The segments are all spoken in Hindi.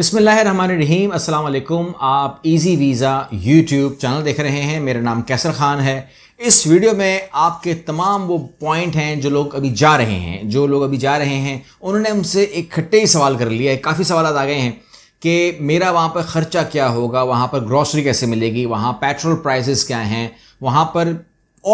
बसमीम अल्लाम आप इजी वीज़ा यूट्यूब चैनल देख रहे हैं मेरा नाम कैसर ख़ान है इस वीडियो में आपके तमाम वो पॉइंट हैं जो लोग अभी जा रहे हैं जो लोग अभी जा रहे हैं उन्होंने हमसे इकट्ठे ही सवाल कर लिया है काफ़ी सवाल आ गए हैं कि मेरा वहाँ पर ख़र्चा क्या होगा वहाँ पर ग्रॉसरी कैसे मिलेगी वहाँ पेट्रोल प्राइसेस क्या हैं वहाँ पर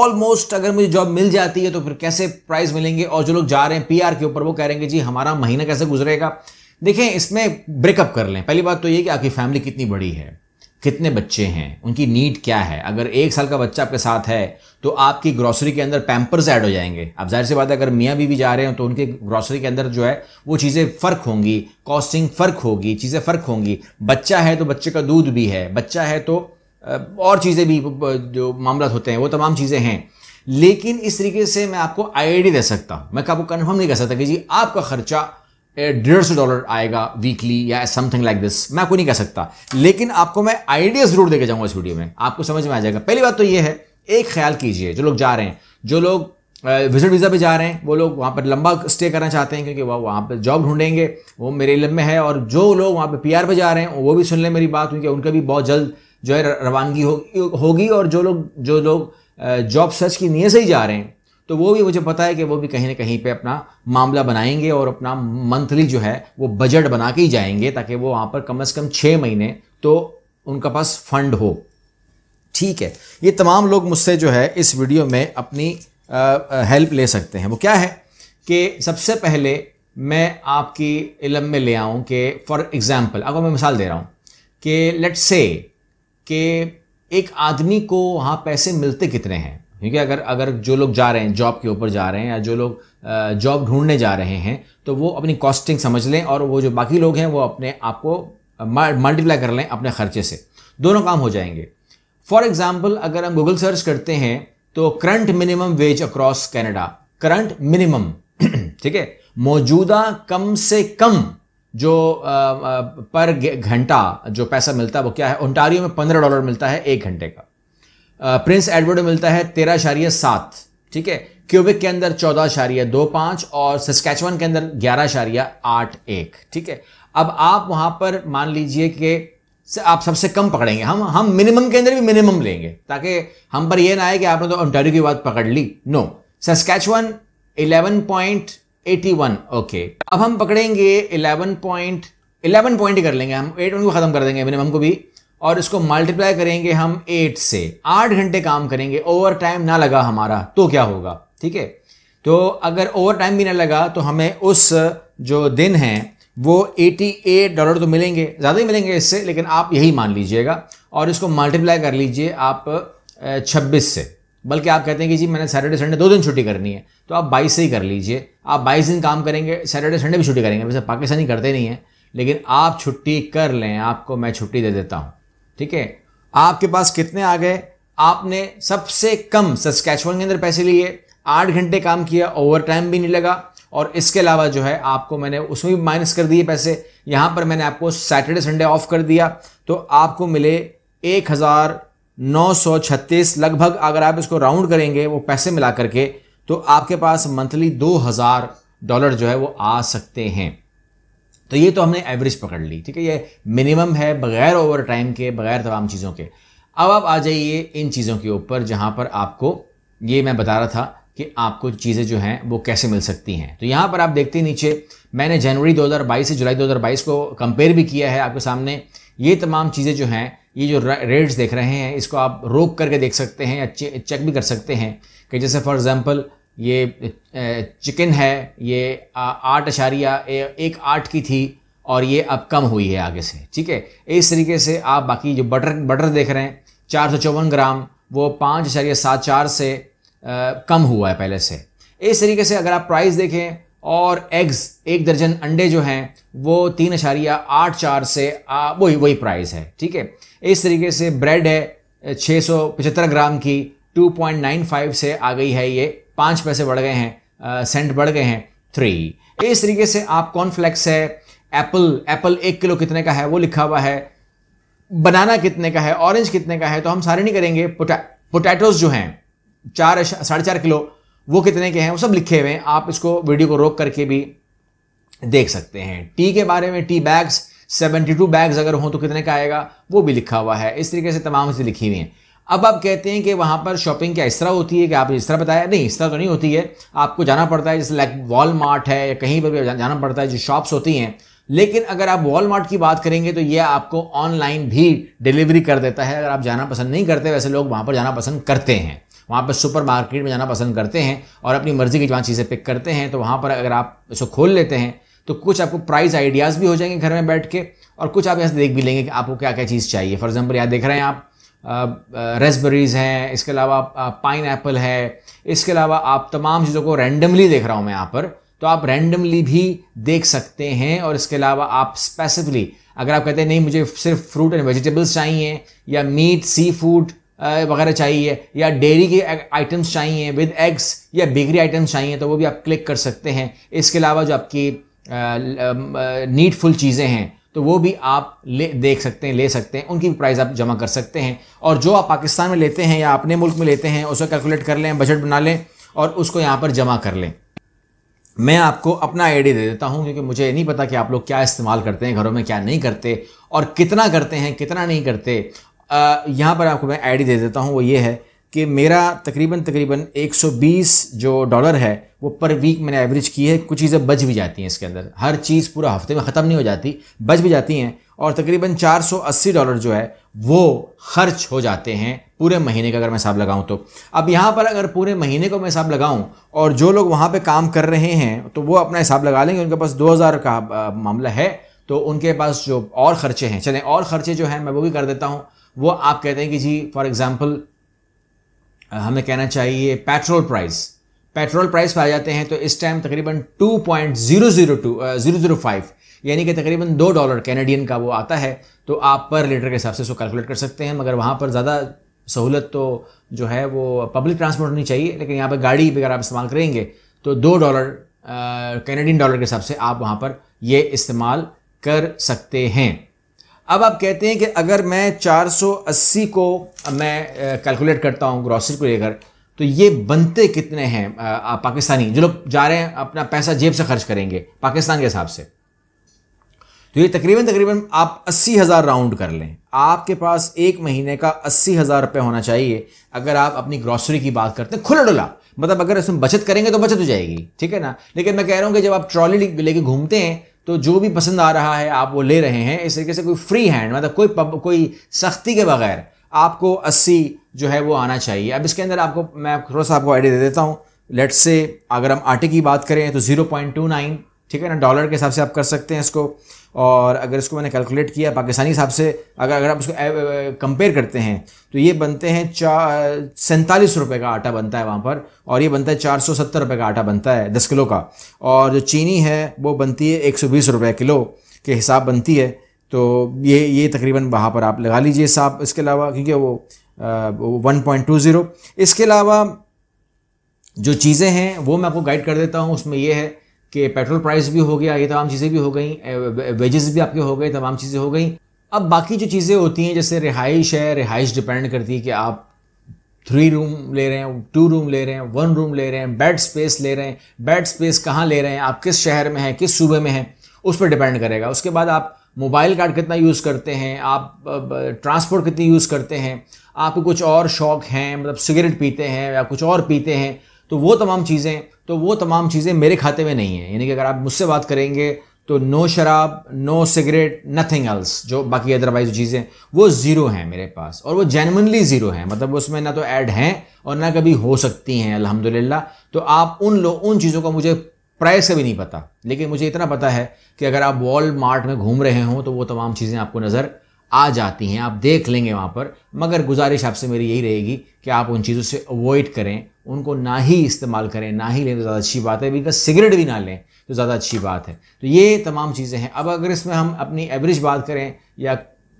ऑलमोस्ट अगर मुझे जॉब मिल जाती है तो फिर कैसे प्राइस मिलेंगे और जो लोग जा रहे हैं पीआर के ऊपर वो कह रहे हैं कि जी हमारा महीना कैसे गुजरेगा देखें इसमें ब्रेकअप कर लें पहली बात तो ये कि आपकी फैमिली कितनी बड़ी है कितने बच्चे हैं उनकी नीड क्या है अगर एक साल का बच्चा आपके साथ है तो आपकी ग्रॉसरी के अंदर पैम्पर्स ऐड हो जाएंगे अब जाहिर सी बात है अगर मियाँ भी जा रहे हो तो उनके ग्रॉसरी के अंदर जो है वो चीज़ें फ़र्क होंगी कॉस्टिंग फ़र्क होगी चीज़ें फ़र्क होंगी बच्चा है तो बच्चे का दूध भी है बच्चा है तो और चीज़ें भी जो मामला होते हैं वो तमाम चीज़ें हैं लेकिन इस तरीके से मैं आपको आईडी दे सकता हूँ मैं आपको कन्फर्म नहीं कर सकता कि जी आपका खर्चा डेढ़ सौ डॉलर आएगा वीकली या समथिंग लाइक दिस मैं आपको नहीं कह सकता लेकिन आपको मैं आइडिया जरूर देकर जाऊंगा इस वीडियो में आपको समझ में आ जाएगा पहली बात तो ये है एक ख्याल कीजिए जो लोग जा रहे हैं जो लोग विजिट वीज़ा पे जा रहे हैं वो लोग वहाँ पर लंबा स्टे करना चाहते हैं क्योंकि वह वहाँ पर जॉब ढूंढेंगे वो मेरे इलम में है और जो लोग वहाँ पे पीआर पे जा रहे हैं वो भी सुन लें मेरी बात क्योंकि उनका भी बहुत जल्द जो है रवानगी होगी होगी और जो लोग जो लोग जॉब सर्च की नीयत से ही जा रहे हैं तो वो भी मुझे पता है कि वो भी कहीं ना कहीं पे अपना मामला बनाएंगे और अपना मंथली जो है वो बजट बना के ही जाएंगे ताकि वो वहाँ पर कम से कम छः महीने तो उनका पास फंड हो ठीक है ये तमाम लोग मुझसे जो है इस वीडियो में अपनी हेल्प ले सकते हैं वो क्या है कि सबसे पहले मैं आपकी इलम में ले आऊँ कि फॉर एग्ज़ाम्पल अगर मैं मिसाल दे रहा हूँ कि लेट्स से कि एक आदमी को वहाँ पैसे मिलते कितने हैं क्योंकि अगर अगर जो लोग जा रहे हैं जॉब के ऊपर जा रहे हैं या जो लोग जॉब ढूंढने जा रहे हैं तो वो अपनी कॉस्टिंग समझ लें और वो जो बाकी लोग हैं वो अपने आप को मल्टीप्लाई कर लें अपने खर्चे से दोनों काम हो जाएंगे फॉर एग्जाम्पल अगर हम गूगल सर्च करते हैं तो current minimum wage across Canada current minimum ठीक है मौजूदा कम से कम जो आ, आ, पर घंटा जो पैसा मिलता है वो क्या है ओंटारियो में पंद्रह डॉलर मिलता है एक घंटे का प्रिंस एडवर्ड में मिलता है तेरह शारिया सात ठीक है क्यूबिक के अंदर चौदह शारिया दो पांच और सस्कैचवन के अंदर ग्यारह शारिया आठ एक ठीक है अब आप वहां पर मान लीजिए कि से आप सबसे कम पकड़ेंगे हम हम मिनिमम के अंदर भी मिनिमम लेंगे ताकि हम पर यह ना आए कि आपने तो ऑनटेरियो की बात पकड़ ली नो सस्कैचवन वन ओके अब हम पकड़ेंगे इलेवन पॉइंट इलेवन पॉइंट कर लेंगे हम वन को ख़त्म कर देंगे मिनिमम को भी और इसको मल्टीप्लाई करेंगे हम एट से आठ घंटे काम करेंगे ओवर टाइम ना लगा हमारा तो क्या होगा ठीक है तो अगर ओवर टाइम भी ना लगा तो हमें उस जो दिन है वो 88 डॉलर तो मिलेंगे ज़्यादा ही मिलेंगे इससे लेकिन आप यही मान लीजिएगा और इसको मल्टीप्लाई कर लीजिए आप 26 से बल्कि आप कहते हैं कि जी मैंने सैटरडे संडे दो दिन छुट्टी करनी है तो आप 22 से ही कर लीजिए आप 22 दिन काम करेंगे सैटरडे संडे भी छुट्टी करेंगे वैसे पाकिस्तानी करते नहीं हैं लेकिन आप छुट्टी कर लें आपको मैं छुट्टी दे देता हूँ ठीक है आपके पास कितने आ गए आपने सबसे कम सस्कैचुअन के अंदर पैसे लिए आठ घंटे काम किया ओवर टाइम भी नहीं लगा और इसके अलावा जो है आपको मैंने उसमें भी माइनस कर दिए पैसे यहाँ पर मैंने आपको सैटरडे संडे ऑफ कर दिया तो आपको मिले एक हज़ार नौ सौ छत्तीस लगभग अगर आप इसको राउंड करेंगे वो पैसे मिला करके तो आपके पास मंथली दो हज़ार डॉलर जो है वो आ सकते हैं तो ये तो हमने एवरेज पकड़ ली ठीक है ये मिनिमम है बगैर ओवर टाइम के बगैर तमाम चीज़ों के अब आप आ जाइए इन चीज़ों के ऊपर जहाँ पर आपको ये मैं बता रहा था कि आपको चीज़ें जो हैं वो कैसे मिल सकती हैं तो यहाँ पर आप देखते हैं नीचे मैंने जनवरी 2022 से जुलाई 2022 को कंपेयर भी किया है आपके सामने ये तमाम चीज़ें जो हैं ये जो रेट्स देख रहे हैं इसको आप रोक करके देख सकते हैं या चेक भी कर सकते हैं कि जैसे फॉर एग्ज़ाम्पल ये चिकन है ये आठ अशारिया एक आठ की थी और ये अब कम हुई है आगे से ठीक है इस तरीके से आप बाकी जो बटर बटर देख रहे हैं चार सौ चौवन ग्राम वो पाँच अशारिया सात चार से आ, कम हुआ है पहले से इस तरीके से अगर आप प्राइस देखें और एग्स एक दर्जन अंडे जो हैं वो तीन अशारिया आठ चार से वही वही प्राइस है ठीक है इस तरीके से ब्रेड है छः सौ पचहत्तर ग्राम की टू पॉइंट नाइन फाइव से आ गई है ये पाँच पैसे बढ़ गए हैं सेंट बढ़ गए हैं थ्री इस तरीके से आप कॉर्नफ्लेक्स है एप्पल एप्पल एक किलो कितने का है वो लिखा हुआ है बनाना कितने का है ऑरेंज कितने का है तो हम सारे नहीं करेंगे पोटा पोटैटोज जो हैं चार साढ़े चार किलो वो कितने के हैं वो सब लिखे हुए हैं आप इसको वीडियो को रोक करके भी देख सकते हैं टी के बारे में टी बैग्स टू बैग्स अगर हों तो कितने का आएगा वो भी लिखा हुआ है इस तरीके से तमाम चीज़ें लिखी हुई हैं अब आप कहते हैं कि वहाँ पर शॉपिंग क्या इस तरह होती है कि आपने इस तरह बताया नहीं इस तरह तो नहीं होती है आपको जाना पड़ता है जैसे लाइक वॉलमार्ट है या कहीं पर भी जाना पड़ता है जो शॉप्स होती हैं लेकिन अगर आप वॉलमार्ट की बात करेंगे तो ये आपको ऑनलाइन भी डिलीवरी कर देता है अगर आप जाना पसंद नहीं करते वैसे लोग वहाँ पर जाना पसंद करते हैं वहाँ पर सुपर मार्केट में जाना पसंद करते हैं और अपनी मर्ज़ी की जहाँ चीज़ें पिक करते हैं तो वहाँ पर अगर आप इसको खोल लेते हैं तो कुछ आपको प्राइस आइडियाज़ भी हो जाएंगे घर में बैठ के और कुछ आप यहाँ देख भी लेंगे कि आपको क्या क्या चीज़ चाहिए फॉर एग्जाम्पल यहाँ देख रहे हैं आप रेसबरीज़ हैं इसके अलावा पाइन ऐपल है इसके अलावा आप तमाम चीज़ों को रैंडमली देख रहा हूँ मैं यहाँ पर तो आप रैंडमली भी देख सकते हैं और इसके अलावा आप स्पेसिफिकली अगर आप कहते हैं नहीं मुझे सिर्फ फ्रूट एंड वेजिटेबल्स चाहिए या मीट सी फूड वगैरह चाहिए या डेयरी के आइटम्स चाहिए विद एग्स या बेकरी आइटम्स चाहिए तो वो भी आप क्लिक कर सकते हैं इसके अलावा जो आपकी नीडफुल चीज़ें हैं तो वो भी आप ले देख सकते हैं ले सकते हैं उनकी प्राइस आप जमा कर सकते हैं और जो आप पाकिस्तान में लेते हैं या अपने मुल्क में लेते हैं उसको कैलकुलेट कर लें बजट बना लें और उसको यहाँ पर जमा कर लें मैं आपको अपना आइडिया दे देता हूँ क्योंकि मुझे नहीं पता कि आप लोग क्या इस्तेमाल करते हैं घरों में क्या नहीं करते और कितना करते हैं कितना नहीं करते यहाँ पर आपको मैं आइडिया दे देता हूँ वो ये है कि मेरा तकरीबन तकरीबन 120 जो डॉलर है वो पर वीक मैंने एवरेज की है कुछ चीज़ें बच भी जाती हैं इसके अंदर हर चीज़ पूरा हफ्ते में ख़त्म नहीं हो जाती बच भी जाती हैं और तकरीबन 480 डॉलर जो है वो खर्च हो जाते हैं पूरे महीने का अगर मैं हिसाब लगाऊं तो अब यहाँ पर अगर पूरे महीने को मैं हिसाब लगाऊं और जो लोग वहाँ पे काम कर रहे हैं तो वो अपना हिसाब लगा लेंगे उनके पास 2000 का मामला है तो उनके पास जो और ख़र्चे हैं चलें और ख़र्चे जो हैं मैं वो भी कर देता हूँ वो आप कहते हैं कि जी फॉर एग्ज़ाम्पल हमें कहना चाहिए पेट्रोल प्राइस पेट्रोल प्राइस पर आ जाते हैं तो इस टाइम तकरीबन two point zero zero two zero zero five यानी कि तकरीबन दो डॉलर कैनेडियन का वो आता है तो आप पर लीटर के हिसाब से उसको कैलकुलेट कर सकते हैं मगर वहाँ पर ज़्यादा सहूलत तो जो है वो पब्लिक ट्रांसपोर्ट होनी चाहिए लेकिन यहाँ पर गाड़ी अगर आप इस्तेमाल करेंगे तो दो डॉलर कैनेडियन डॉलर के हिसाब से आप वहाँ पर ये इस्तेमाल कर सकते हैं अब आप कहते हैं कि अगर मैं 480 को मैं कैलकुलेट करता हूं ग्रॉसरी को लेकर तो ये बनते कितने हैं पाकिस्तानी जो लोग जा रहे हैं अपना पैसा जेब से खर्च करेंगे पाकिस्तान के हिसाब से तो ये तकरीबन तकरीबन आप अस्सी हज़ार राउंड कर लें आपके पास एक महीने का अस्सी हज़ार रुपये होना चाहिए अगर आप अपनी ग्रॉसरी की बात करते हैं खुला डुला मतलब अगर इसमें बचत करेंगे तो बचत हो जाएगी ठीक है ना लेकिन मैं कह रहा हूँ कि जब आप ट्रॉली लेके घूमते हैं तो जो भी पसंद आ रहा है आप वो ले रहे हैं इस तरीके से कोई फ्री हैंड मतलब कोई पब, कोई सख्ती के बगैर आपको अस्सी जो है वो आना चाहिए अब इसके अंदर आपको मैं थोड़ा सा आपको आइडिया दे देता हूँ लेट्स से अगर हम आटे की बात करें तो जीरो पॉइंट टू नाइन ठीक है ना डॉलर के हिसाब से आप कर सकते हैं इसको और अगर इसको मैंने कैलकुलेट किया पाकिस्तानी हिसाब से अगर अगर आप इसको कंपेयर करते हैं तो ये बनते हैं चार सैंतालीस रुपये का आटा बनता है वहाँ पर और ये बनता है चार सौ सत्तर रुपये का आटा बनता है दस किलो का और जो चीनी है वो बनती है एक सौ बीस रुपये किलो के हिसाब बनती है तो ये ये तकरीबन वहाँ पर आप लगा लीजिए हिसाब इसके अलावा क्योंकि वो वन पॉइंट टू ज़ीरो इसके अलावा जो चीज़ें हैं वो मैं आपको गाइड कर देता हूँ उसमें ये है कि पेट्रोल प्राइस भी हो गया ये तमाम चीज़ें भी हो गई वेजेस भी आपके हो गए तमाम चीज़ें हो गई अब बाकी जो चीज़ें होती हैं जैसे रिहाइश है रिहाइश डिपेंड करती है कि आप थ्री रूम ले रहे हैं टू रूम ले रहे हैं वन रूम ले रहे हैं बेड स्पेस ले रहे हैं बेड स्पेस कहाँ ले रहे हैं आप किस शहर में हैं किस सूबे में हैं उस पर डिपेंड करेगा उसके बाद आप मोबाइल कार्ड कितना यूज़ करते हैं आप ट्रांसपोर्ट कितनी यूज़ करते हैं आपको कुछ और शौक हैं मतलब सिगरेट पीते हैं या कुछ और पीते हैं तो वो तमाम चीज़ें तो वो तमाम चीज़ें मेरे खाते में नहीं है यानी कि अगर आप मुझसे बात करेंगे तो नो शराब नो सिगरेट नथिंग एल्स जो बाकी अदरवाइज चीज़ें वो ज़ीरो हैं मेरे पास और वो जेनवनली ज़ीरो हैं मतलब उसमें ना तो ऐड हैं और ना कभी हो सकती हैं अल्हम्दुलिल्लाह तो आप उन लोग उन चीज़ों का मुझे प्राइस का भी नहीं पता लेकिन मुझे इतना पता है कि अगर आप वॉल मार्ट में घूम रहे हों तो वो तमाम चीज़ें आपको नज़र आ जाती हैं आप देख लेंगे वहाँ पर मगर गुजारिश आपसे मेरी यही रहेगी कि आप उन चीज़ों से अवॉइड करें उनको ना ही इस्तेमाल करें ना ही लें तो ज़्यादा अच्छी बात है बिकॉज सिगरेट भी ना लें तो ज़्यादा अच्छी बात है तो ये तमाम चीज़ें हैं अब अगर इसमें हम अपनी एवरेज बात करें या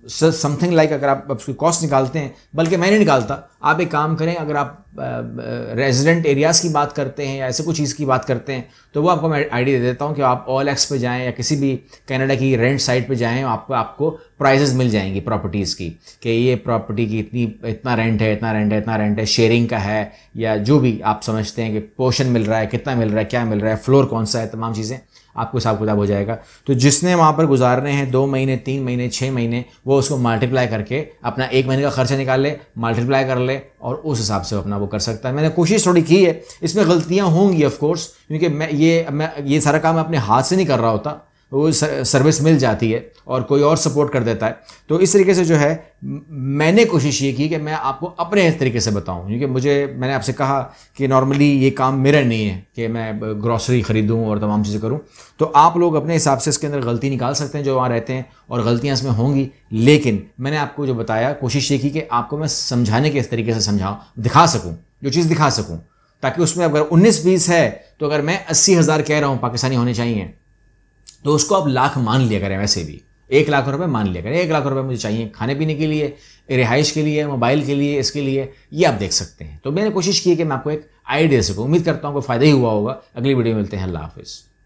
समथिंग लाइक like अगर आप उसकी कॉस्ट निकालते हैं बल्कि मैं नहीं निकालता आप एक काम करें अगर आप रेजिडेंट एरियाज़ की बात करते हैं या ऐसे कुछ चीज़ की बात करते हैं तो वो आपको मैं आइडिया दे देता हूँ कि आप ऑल एक्स पे जाएं या किसी भी कनाडा की रेंट साइट पे जाएं आपको आपको प्राइजेज मिल जाएंगी प्रॉपर्टीज़ की कि ये प्रॉपर्टी की इतनी इतना रेंट है इतना रेंट है इतना रेंट है शेयरिंग का है या जो भी आप समझते हैं कि पोर्शन मिल रहा है कितना मिल रहा है क्या मिल रहा है फ्लोर कौन सा है तमाम चीज़ें आपको हिसाब किताब हो जाएगा तो जिसने वहाँ पर गुजारने हैं दो महीने तीन महीने छः महीने वो उसको मल्टीप्लाई करके अपना एक महीने का खर्चा निकाल ले मल्टीप्लाई कर ले और उस हिसाब से अपना वो कर सकता है मैंने कोशिश थोड़ी की है इसमें गलतियाँ होंगी ऑफकोर्स क्योंकि मैं ये मैं ये सारा काम अपने हाथ से नहीं कर रहा होता वो सर्विस मिल जाती है और कोई और सपोर्ट कर देता है तो इस तरीके से जो है मैंने कोशिश ये की कि मैं आपको अपने तरीके से बताऊं क्योंकि मुझे मैंने आपसे कहा कि नॉर्मली ये काम मेरा नहीं है कि मैं ग्रॉसरी ख़रीदूँ और तमाम चीज़ें करूँ तो आप लोग अपने हिसाब से इसके अंदर गलती निकाल सकते हैं जो वहाँ रहते हैं और गलतियाँ इसमें होंगी लेकिन मैंने आपको जो बताया कोशिश ये की कि आपको मैं समझाने के इस तरीके से समझाऊँ दिखा सकूँ जो चीज़ दिखा सकूँ ताकि उसमें अगर उन्नीस बीस है तो अगर मैं अस्सी हज़ार कह रहा हूँ पाकिस्तानी होने चाहिए तो उसको आप लाख मान लिया करें वैसे भी एक लाख रुपए मान लिया करें एक लाख रुपए मुझे चाहिए खाने पीने के लिए रिहाइश के लिए मोबाइल के लिए इसके लिए ये आप देख सकते हैं तो मैंने कोशिश की है कि मैं आपको एक आइडिया दे सकूँ उम्मीद करता हूँ कोई फ़ायदा ही हुआ होगा अगली वीडियो मिलते हैं अल्लाह हाफिज़